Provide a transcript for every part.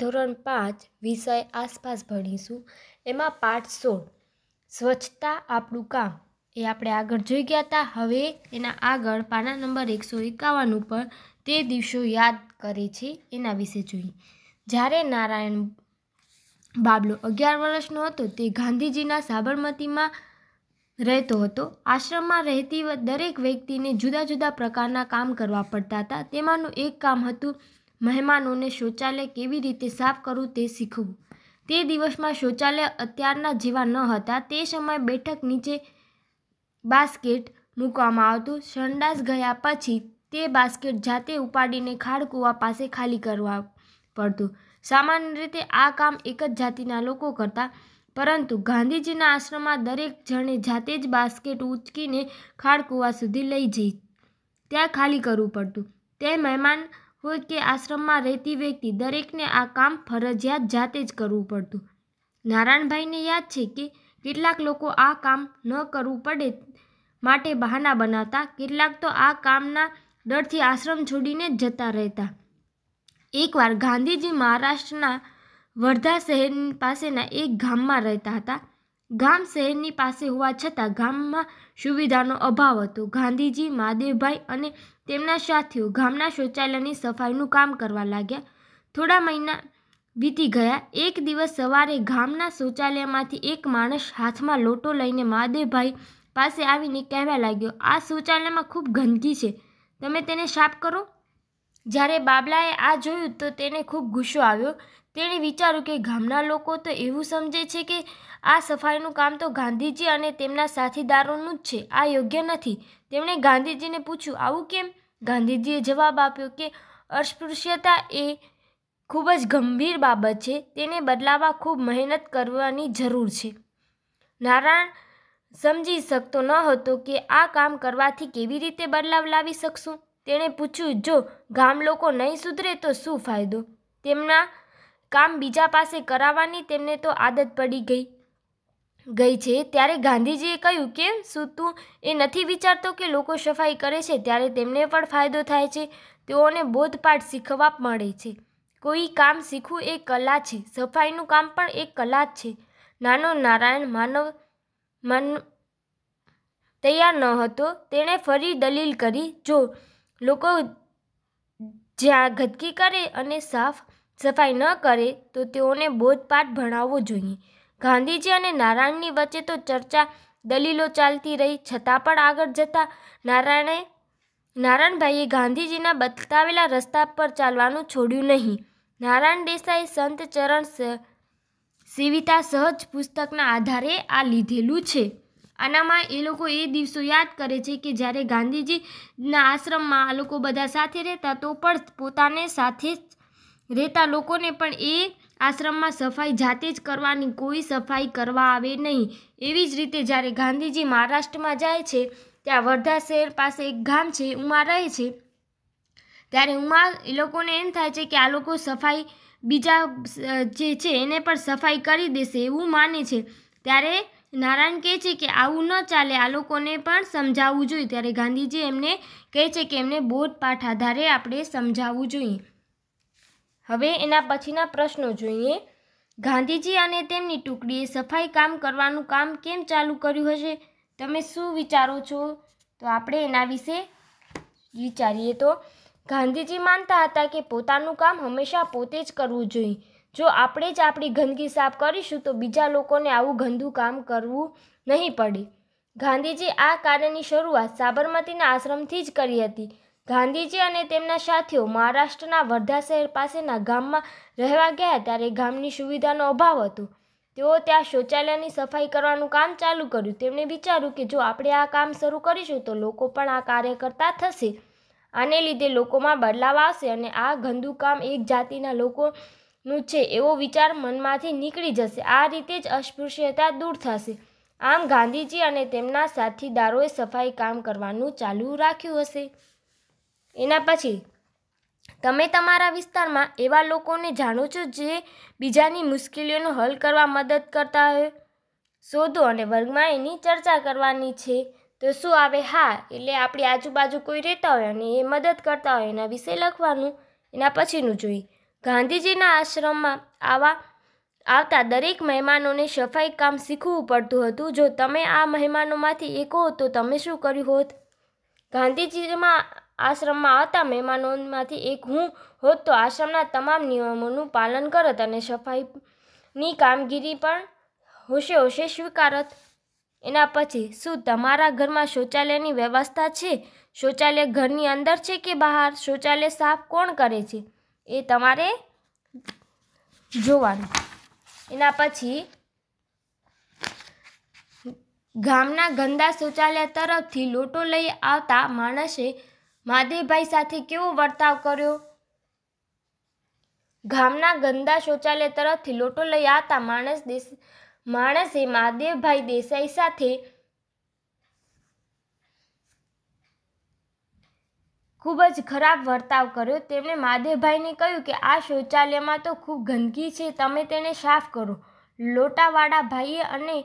ધોરણ પાંચ વિષય આસપાસ ભણીશું એમાં પાઠ સોળ સ્વચ્છતા આપણું કામ એ આપણે આગળ જોઈ ગયા હતા હવે એના આગળ પાના નંબર એકસો એકાવન ઉપર તે દિવસો યાદ કરે છે એના વિશે જોઈએ જ્યારે નારાયણ બાબલો અગિયાર વર્ષનો હતો તે ગાંધીજીના સાબરમતીમાં રહેતો હતો આશ્રમમાં રહેતી દરેક વ્યક્તિને જુદા જુદા પ્રકારના કામ કરવા પડતા હતા તેમાંનું એક કામ હતું મહેમાનોને શૌચાલય કેવી રીતે સાફ કરવું તે શીખવું તે દિવસમાં શૌચાલય અત્યારના જેવા ન હતા તે સમયે બેઠક નીચે બાસ્કેટ મૂકવામાં આવતું સંડાસ ગયા પછી તે બાસ્કેટ જાતે ઉપાડીને ખાડકુવા પાસે ખાલી કરવા પડતું સામાન્ય રીતે આ કામ એક જ જાતિના લોકો કરતા પરંતુ ગાંધીજીના આશ્રમમાં દરેક જણે જાતે જ બાસ્કેટ ઉચકીને ખાડકુવા સુધી લઈ જઈ ત્યાં ખાલી કરવું પડતું તે મહેમાન હોય કે આશ્રમમાં રહેતી વ્યક્તિ દરેકને આ કામ ફરજિયાત જાતે જ કરવું પડતું નારાયણભાઈને યાદ છે કે કેટલાક લોકો આ કામ ન કરવું પડે માટે બહાના બનાવતા કેટલાક તો આ કામના ડરથી આશ્રમ છોડીને જ જતા રહેતા એકવાર ગાંધીજી મહારાષ્ટ્રના વર્ધા શહેર પાસેના એક ગામમાં રહેતા હતા ગામ શહેરની પાસે હોવા છતાં ગામમાં સુવિધાનો અભાવ હતો ગાંધીજી મહાદેવભાઈ અને તેમના સાથીઓ ગામના શૌચાલયની સફાઈનું કામ કરવા લાગ્યા થોડા મહિના વીતી ગયા એક દિવસ સવારે ગામના શૌચાલયમાંથી એક માણસ હાથમાં લોટો લઈને મહાદેવભાઈ પાસે આવીને કહેવા લાગ્યો આ શૌચાલયમાં ખૂબ ગંદકી છે તમે તેને સાફ કરો જ્યારે બાબલાએ આ જોયું તો તેને ખૂબ ગુસ્સો આવ્યો તેણે વિચાર્યું કે ગામના લોકો તો એવું સમજે છે કે આ સફાઈનું કામ તો ગાંધીજી અને તેમના સાથીદારોનું જ છે આ યોગ્ય નથી તેમણે ગાંધીજીને પૂછ્યું આવું કેમ ગાંધીજીએ જવાબ આપ્યો કે અસ્પૃશ્યતા એ ખૂબ જ ગંભીર બાબત છે તેને બદલાવવા ખૂબ મહેનત કરવાની જરૂર છે નારાયણ સમજી શકતો ન હતો કે આ કામ કરવાથી કેવી રીતે બદલાવ લાવી શકશું તેણે પૂછ્યું જો ગામ લોકો નહીં સુધરે તો શું ફાયદો તેમના કામ બીજા પાસે કરાવવાની તેમને તો આદત પડી ગઈ ગઈ છે ત્યારે ગાંધીજીએ કહ્યું કે શું તું એ નથી વિચારતો કે લોકો સફાઈ કરે છે ત્યારે તેમને પણ ફાયદો થાય છે તેઓને બોધપાઠ શીખવા મળે છે કોઈ કામ શીખવું એ કલા છે સફાઈનું કામ પણ એક કલા જ છે નાનો નારાયણ માનવ મન તૈયાર ન હતો તેણે ફરી દલીલ કરી જો લોકો જ્યાં ગતકી કરે અને સાફ સફાઈ ન કરે તો તેઓને બોધપાઠ ભણાવવો જોઈએ ગાંધીજી અને નારાયણની વચ્ચે તો ચર્ચા દલીલો ચાલતી રહી છતાં પણ આગળ જતાં નારાયણે નારાયણભાઈએ ગાંધીજીના બતાવેલા રસ્તા પર ચાલવાનું છોડ્યું નહીં નારાયણ દેસાઈ સંત ચરણ સેવિતા સહજ પુસ્તકના આધારે આ લીધેલું છે આનામાં એ લોકો એ દિવસો યાદ કરે છે કે જ્યારે ગાંધીજીના આશ્રમમાં આ લોકો બધા સાથે રહેતા તો પણ પોતાને સાથે જ રહેતા લોકોને પણ એ આશ્રમમાં સફાઈ જાતે જ કરવાની કોઈ સફાઈ કરવા આવે નહીં એવી જ રીતે જ્યારે ગાંધીજી મહારાષ્ટ્રમાં જાય છે ત્યાં વર્ધા શહેર પાસે એક ગામ છે ઉમા રહે છે ત્યારે ઉમા એ લોકોને એમ થાય છે કે આ લોકો સફાઈ બીજા જે છે એને પણ સફાઈ કરી દેશે એવું માને છે ત્યારે નારાયણ કહે છે કે આવું ન ચાલે આ લોકોને પણ સમજાવવું જોઈએ ત્યારે ગાંધીજી એમને કહે છે કે એમને બોધ પાઠ આધારે આપણે સમજાવવું જોઈએ હવે એના પછીના પ્રશ્નો જોઈએ ગાંધીજી અને તેમની ટુકડીએ સફાઈ કામ કરવાનું કામ કેમ ચાલુ કર્યું હશે તમે શું વિચારો છો તો આપણે એના વિશે વિચારીએ તો ગાંધીજી માનતા હતા કે પોતાનું કામ હંમેશા પોતે જ કરવું જોઈએ જો આપણે જ આપણી ગંદકી સાફ કરીશું તો બીજા લોકોને આવું ગંદુ કામ કરવું નહીં પડે ગાંધીજી આ કાર્યની શરૂઆત સાબરમતીના આશ્રમથી જ કરી હતી ગાંધીજી અને તેમના સાથીઓ મહારાષ્ટ્રના વર્ધા શહેર પાસેના ગામમાં રહેવા ગયા ત્યારે ગામની સુવિધાનો અભાવ હતો તેઓ ત્યાં શૌચાલયની સફાઈ કરવાનું કામ ચાલુ કર્યું તેમણે વિચાર્યું કે જો આપણે આ કામ શરૂ કરીશું તો લોકો પણ આ કાર્ય કરતા થશે આને લીધે લોકોમાં બદલાવ આવશે અને આ ગંદુ કામ એક જાતિના લોકોનું છે એવો વિચાર મનમાંથી નીકળી જશે આ રીતે જ અસ્પૃશ્યતા દૂર થશે આમ ગાંધીજી અને તેમના સાથીદારોએ સફાઈ કામ કરવાનું ચાલુ રાખ્યું હશે એના પછી તમે તમારા વિસ્તારમાં એવા લોકોને જાણો છો જે બીજાની મુશ્કેલીઓનો હલ કરવા મદદ કરતા હોય શોધો અને વર્ગમાં એની ચર્ચા કરવાની છે તો શું આવે હા એટલે આપણી આજુબાજુ કોઈ રહેતા હોય અને એ મદદ કરતા હોય એના વિશે લખવાનું એના પછીનું જોઈએ ગાંધીજીના આશ્રમમાં આવા આવતા દરેક મહેમાનોને સફાઈ કામ શીખવું પડતું હતું જો તમે આ મહેમાનોમાંથી એક હો તો તમે શું કર્યું હોત ગાંધીજીમાં આશ્રમમાં હતા મહેમાનોમાંથી એક હું હોત તો આશ્રમના તમામ નિયમોનું પાલન કરત અને સફાઈની કામગીરી પણ હોશે હોશે સ્વીકારત એના પછી શું તમારા ઘરમાં શૌચાલયની વ્યવસ્થા છે શૌચાલય ઘરની અંદર છે કે બહાર શૌચાલય સાફ કોણ કરે છે એ તમારે જોવાનું એના પછી ગામના ગંદા શૌચાલય તરફથી લોટો લઈ આવતા માણસે મહાદેવભાઈ સાથે કેવો વર્તાવ કર્યો ગામના ગંદા શૌચાલય તરફથી લોટો લઈ આવતા માણસ દેશ માણસે મહાદેવભાઈ દેસાઈ સાથે ખૂબ જ ખરાબ વર્તાવ કર્યો તેમણે મહાદેવભાઈને કહ્યું કે આ શૌચાલયમાં તો ખૂબ ગંદકી છે તમે તેને સાફ કરો લોટાવાળા ભાઈએ અને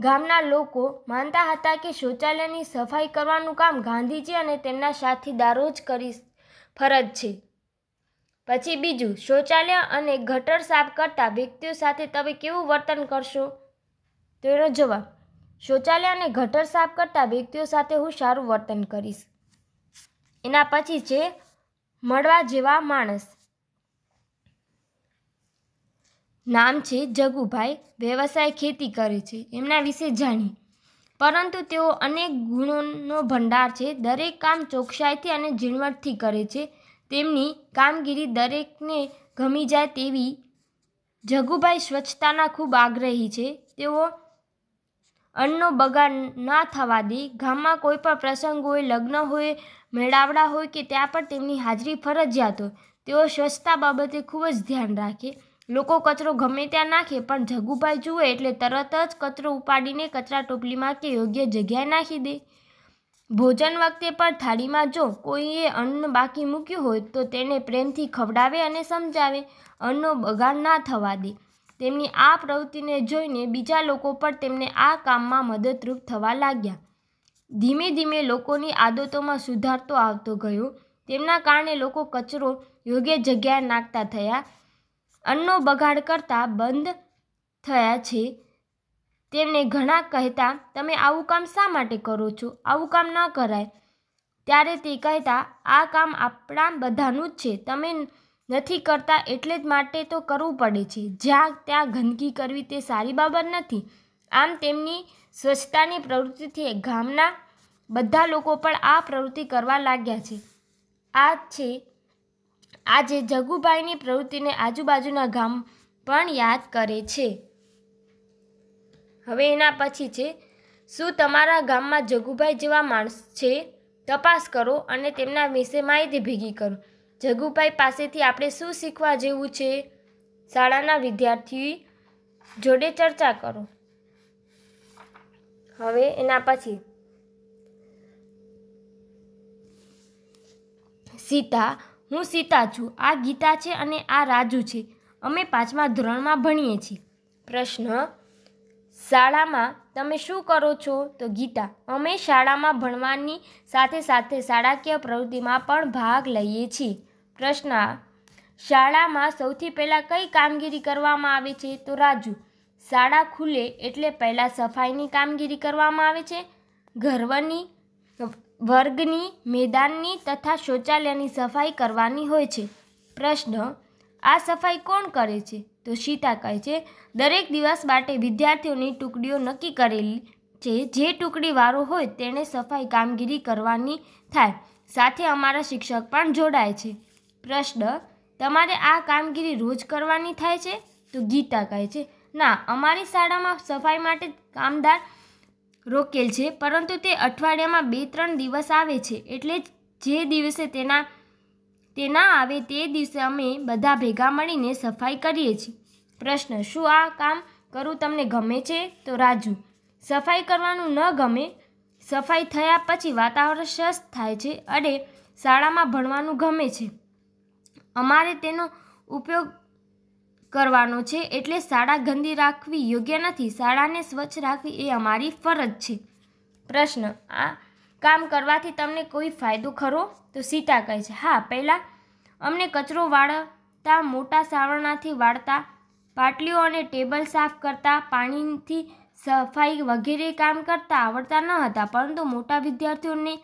ગામના લોકો માનતા હતા કે શૌચાલયની સફાઈ કરવાનું કામ ગાંધીજી અને તેમના સાથીદારો જ કરી ફરજ છે પછી બીજું શૌચાલય અને ગટર સાફ કરતા વ્યક્તિઓ સાથે તમે કેવું વર્તન કરશો તેનો જવાબ શૌચાલય અને ગટર સાફ કરતા વ્યક્તિઓ સાથે હું સારું વર્તન કરીશ એના પછી છે મળવા જેવા માણસ નામ છે જગુભાઈ વ્યવસાય ખેતી કરે છે એમના વિશે જાણી પરંતુ તેઓ અનેક ગુણોનો ભંડાર છે દરેક કામ ચોકસાઈથી અને ઝીણવટથી કરે છે તેમની કામગીરી દરેકને ગમી જાય તેવી જગુભાઈ સ્વચ્છતાના ખૂબ આગ્રહી છે તેઓ અન્નનો બગાડ ના થવા દે ગામમાં કોઈ પણ પ્રસંગ હોય લગ્ન હોય મેળાવડા હોય કે ત્યાં પણ તેમની હાજરી ફરજિયાત હોય તેઓ સ્વચ્છતા બાબતે ખૂબ જ ધ્યાન રાખે લોકો કચરો ગમે ત્યાં નાખે પણ જગુભાઈ જુએ એટલે તરત જ કચરો ઉપાડીને કચરા ટોપલીમાં કે યોગ્ય જગ્યાએ નાખી દે ભોજન વખતે પણ થાળીમાં જો કોઈએ અન્ન બાકી મૂક્યું હોય તો તેને પ્રેમથી ખવડાવે અને સમજાવે અન્નનો બગાડ ના થવા દે તેમની આ પ્રવૃત્તિને જોઈને બીજા લોકો પણ તેમને આ કામમાં મદદરૂપ થવા લાગ્યા ધીમે ધીમે લોકોની આદતોમાં સુધાર તો આવતો ગયો તેમના કારણે લોકો કચરો યોગ્ય જગ્યાએ નાખતા થયા અન્નનો બગાડ કરતા બંધ થયા છે તેમને ઘણા કહેતા તમે આવું કામ શા માટે કરો છો આવું કામ ન કરાય ત્યારે તે કહેતા આ કામ આપણા બધાનું જ છે તમે નથી કરતા એટલે જ માટે તો કરવું પડે છે જ્યાં ત્યાં ગંદકી કરવી તે સારી બાબત નથી આમ તેમની સ્વચ્છતાની પ્રવૃત્તિથી ગામના બધા લોકો પણ આ પ્રવૃત્તિ કરવા લાગ્યા છે આ છે આજે જગુભાઈની પ્રવૃત્તિને આજુબાજુના ગામ પણ યાદ કરે છે હવે એના પછી છે શું તમારા ગામમાં જગુભાઈ જેવા માણસ છે તપાસ કરો અને તેમના વિશે માહિતી ભેગી કરો જગુભાઈ પાસેથી આપણે શું શીખવા જેવું છે શાળાના વિદ્યાર્થી જોડે ચર્ચા કરો હવે એના પછી સીતા હું સીતા છું આ ગીતા છે અને આ રાજુ છે અમે પાંચમા ધોરણમાં ભણીએ છીએ પ્રશ્ન શાળામાં તમે શું કરો છો તો ગીતા અમે શાળામાં ભણવાની સાથે સાથે શાળાકીય પ્રવૃત્તિમાં પણ ભાગ લઈએ છીએ પ્રશ્ન શાળામાં સૌથી પહેલાં કઈ કામગીરી કરવામાં આવે છે તો રાજુ શાળા ખુલે એટલે પહેલાં સફાઈની કામગીરી કરવામાં આવે છે ઘરવની વર્ગની મેદાનની તથા શૌચાલયની સફાઈ કરવાની હોય છે પ્રશ્ન આ સફાઈ કોણ કરે છે તો સીતા કહે છે દરેક દિવસ માટે વિદ્યાર્થીઓની ટુકડીઓ નક્કી કરેલી છે જે ટુકડીવાળો હોય તેણે સફાઈ કામગીરી કરવાની થાય સાથે અમારા શિક્ષક પણ જોડાય છે પ્રશ્ન તમારે આ કામગીરી રોજ કરવાની થાય છે તો ગીતા કહે છે ના અમારી શાળામાં સફાઈ માટે કામદાર રોકેલ છે પરંતુ તે અઠવાડિયામાં બે ત્રણ દિવસ આવે છે એટલે જે દિવસે તેના તેના આવે તે દિવસે અમે બધા ભેગા મળીને સફાઈ કરીએ છીએ પ્રશ્ન શું આ કામ કરવું તમને ગમે છે તો રાજુ સફાઈ કરવાનું ન ગમે સફાઈ થયા પછી વાતાવરણ સ્વસ્થ થાય છે અને શાળામાં ભણવાનું ગમે છે અમારે તેનો ઉપયોગ કરવાનો છે એટલે શાળા ગંદી રાખવી યોગ્ય નથી શાળાને સ્વચ્છ રાખવી એ અમારી ફરજ છે પ્રશ્ન આ કામ કરવાથી તમને કોઈ ફાયદો ખરો તો સીતા કહે છે હા પહેલાં અમને કચરો વાળતા મોટા સાવરણાથી વાળતા પાટલીઓ અને ટેબલ સાફ કરતા પાણીથી સફાઈ વગેરે કામ કરતા આવડતા ન હતા પરંતુ મોટા વિદ્યાર્થીઓને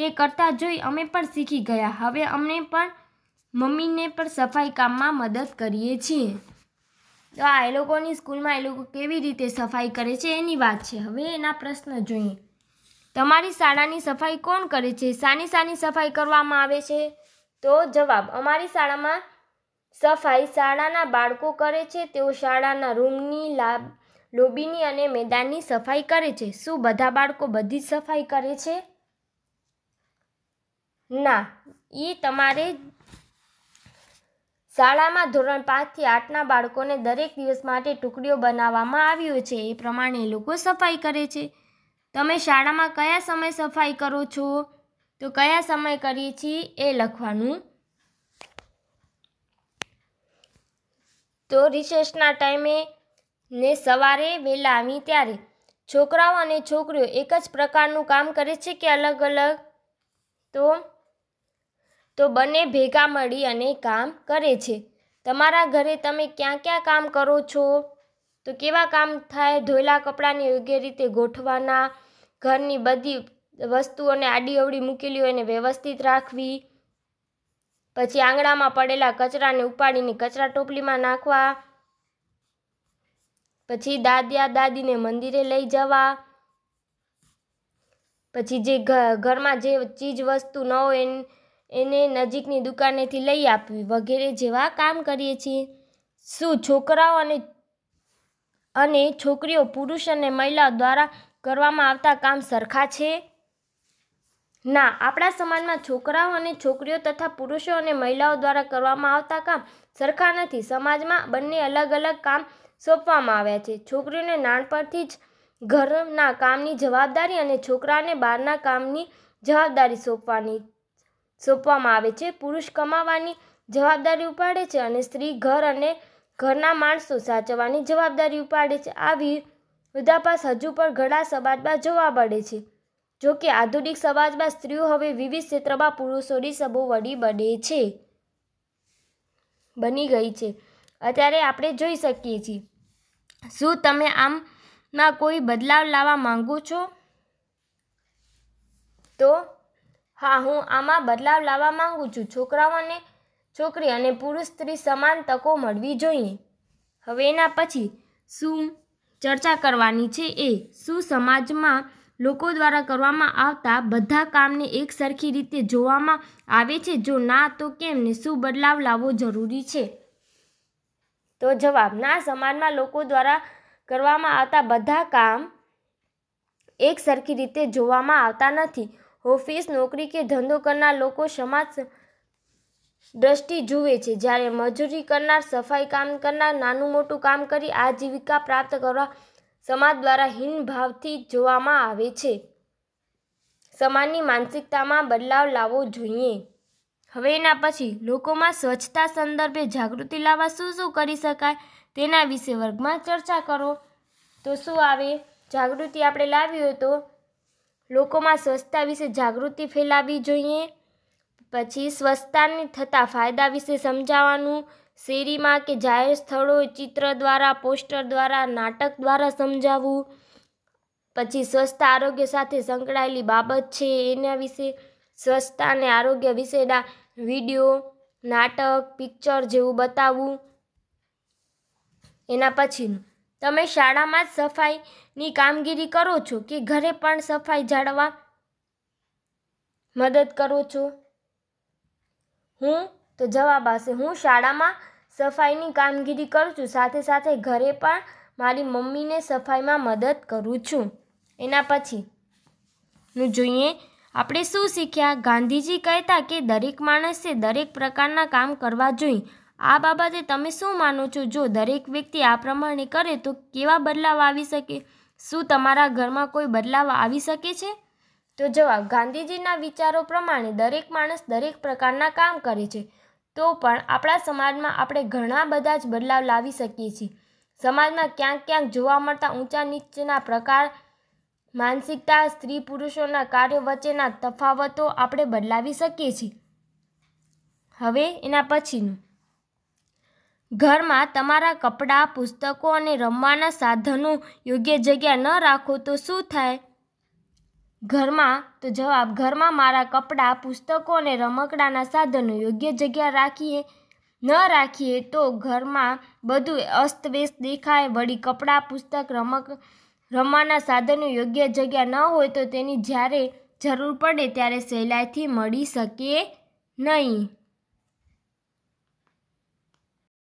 તે કરતા જોઈ અમે પણ શીખી ગયા હવે અમને પણ મમ્મીને પણ સફાઈ કામમાં મદદ કરીએ છીએ તો આ એ લોકોની સ્કૂલમાં એ લોકો કેવી રીતે સફાઈ કરે છે એની વાત છે હવે એના પ્રશ્ન જોઈએ તમારી શાળાની સફાઈ કોણ કરે છે સાની સાની સફાઈ કરવામાં આવે છે તો જવાબ અમારી શાળામાં સફાઈ શાળાના બાળકો કરે છે તેઓ શાળાના રૂમની લાભ લોબીની અને મેદાનની સફાઈ કરે છે શું બધા બાળકો બધી જ સફાઈ કરે છે ના એ તમારે શાળામાં ધોરણ પાંચથી આઠના બાળકોને દરેક દિવસ માટે ટુકડીઓ બનાવવામાં આવ્યું છે એ પ્રમાણે લોકો સફાઈ કરે છે તમે શાળામાં કયા સમય સફાઈ કરો છો તો કયા સમય કરીએ છીએ એ લખવાનું તો રિસેસના ટાઈમે ને સવારે વહેલા આવી ત્યારે છોકરાઓ અને છોકરીઓ એક જ પ્રકારનું કામ કરે છે કે અલગ અલગ તો તો બંને ભેગા મળી અને કામ કરે છે તમારા ઘરે તમે ક્યાં ક્યાં કામ કરો છો તો કેવા કામ થાય ધોયેલા કપડાંને યોગ્ય રીતે ગોઠવાના ઘરની બધી વસ્તુઓને આડી અવડી મૂકેલી હોય એને વ્યવસ્થિત રાખવી પછી આંગણામાં પડેલા કચરાને ઉપાડીને કચરા ટોપલીમાં નાખવા પછી દાદિયા દાદીને મંદિરે લઈ જવા પછી જે ઘરમાં જે ચીજ વસ્તુ ન હોય એને એને નજીકની દુકાનેથી લઈ આપવી વગેરે જેવા કામ કરીએ છીએ શું છોકરાઓ અને અને છોકરીઓ પુરુષ અને મહિલાઓ દ્વારા કરવામાં આવતા કામ સરખા છે ના આપણા સમાજમાં છોકરાઓ અને છોકરીઓ તથા પુરુષો અને મહિલાઓ દ્વારા કરવામાં આવતા કામ સરખા નથી સમાજમાં બંને અલગ અલગ કામ સોંપવામાં આવ્યા છે છોકરીઓને નાનપણથી જ ઘરના કામની જવાબદારી અને છોકરાને બહારના કામની જવાબદારી સોંપવાની સોંપવામાં આવે છે પુરુષ કમાવાની જવાબદારી ઉપાડે છે અને સ્ત્રી ઘર અને ઘરના માણસો સાચવવાની જવાબદારી ઉપાડે છે આ વિરોધાભાસ હજુ પણ ઘણા સમાજમાં જોવા મળે છે જો કે આધુનિક સમાજમાં સ્ત્રીઓ હવે વિવિધ ક્ષેત્રમાં પુરુષોની સબોવડી બને છે બની ગઈ છે અત્યારે આપણે જોઈ શકીએ છીએ શું તમે આમમાં કોઈ બદલાવ લાવવા માંગો છો તો હા હું આમાં બદલાવ લાવવા માંગુ છું છોકરાઓ અને છોકરી અને પુરુષ સ્ત્રી સમાન તકો મળવી જોઈએ હવે એના પછી શું ચર્ચા કરવાની છે એ શું સમાજમાં લોકો દ્વારા કરવામાં આવતા બધા કામને એક સરખી રીતે જોવામાં આવે છે જો ના તો કેમ ને શું બદલાવ લાવવો જરૂરી છે તો જવાબ ના સમાજમાં લોકો દ્વારા કરવામાં આવતા બધા કામ એક સરખી રીતે જોવામાં આવતા નથી ઓફિસ નોકરી કે ધંધો કરનાર લોકો સમાજ દ્રષ્ટિ જુએ છે જ્યારે મજૂરી કરનાર સફાઈ કામ કરનાર નાનું મોટું કામ કરી આજીવિકા પ્રાપ્ત કરવા સમાજ દ્વારા હીનભાવથી જોવામાં આવે છે સમાજની માનસિકતામાં બદલાવ લાવવો જોઈએ હવે એના પછી લોકોમાં સ્વચ્છતા સંદર્ભે જાગૃતિ લાવવા શું શું કરી શકાય તેના વિશે વર્ગમાં ચર્ચા કરો તો શું આવે જાગૃતિ આપણે લાવી હોય તો લોકોમાં સ્વચ્છતા વિશે જાગૃતિ ફેલાવવી જોઈએ પછી સ્વચ્છતાને થતા ફાયદા વિશે સમજાવવાનું શેરીમાં કે જાહેર સ્થળોએ ચિત્ર દ્વારા પોસ્ટર દ્વારા નાટક દ્વારા સમજાવવું પછી સ્વસ્થ આરોગ્ય સાથે સંકળાયેલી બાબત છે એના વિશે સ્વચ્છતા અને આરોગ્ય વિશેના વિડીયો નાટક પિક્ચર જેવું બતાવવું એના પછીનું તમે શાળામાં જ સફાઈની કામગીરી કરો છો કે ઘરે પણ સફાઈ જાળવવા મદદ કરો છો હું તો જવાબ આવશે હું શાળામાં સફાઈની કામગીરી કરું છું સાથે સાથે ઘરે પણ મારી મમ્મીને સફાઈમાં મદદ કરું છું એના પછી નું જોઈએ આપણે શું શીખ્યા ગાંધીજી કહેતા કે દરેક માણસે દરેક પ્રકારના કામ કરવા જોઈએ આ બાબતે તમે શું માનો છો જો દરેક વ્યક્તિ આ પ્રમાણે કરે તો કેવા બદલાવ આવી શકે શું તમારા ઘરમાં કોઈ બદલાવ આવી શકે છે તો જવાબ ગાંધીજીના વિચારો પ્રમાણે દરેક માણસ દરેક પ્રકારના કામ કરે છે તો પણ આપણા સમાજમાં આપણે ઘણા બધા જ બદલાવ લાવી શકીએ છીએ સમાજમાં ક્યાંક ક્યાંક જોવા મળતા ઊંચા નીચના પ્રકાર માનસિકતા સ્ત્રી પુરુષોના કાર્ય વચ્ચેના તફાવતો આપણે બદલાવી શકીએ છીએ હવે એના પછીનું ઘરમાં તમારા કપડાં પુસ્તકો અને રમવાના સાધનો યોગ્ય જગ્યા ન રાખો તો શું થાય ઘરમાં તો જવાબ ઘરમાં મારા કપડાં પુસ્તકો અને રમકડાના સાધનો યોગ્ય જગ્યા રાખીએ ન રાખીએ તો ઘરમાં બધું અસ્તવ્યસ્ત દેખાય વળી કપડાં પુસ્તક રમક રમવાના સાધનો યોગ્ય જગ્યા ન હોય તો તેની જ્યારે જરૂર પડે ત્યારે સહેલાઈથી મળી શકે નહીં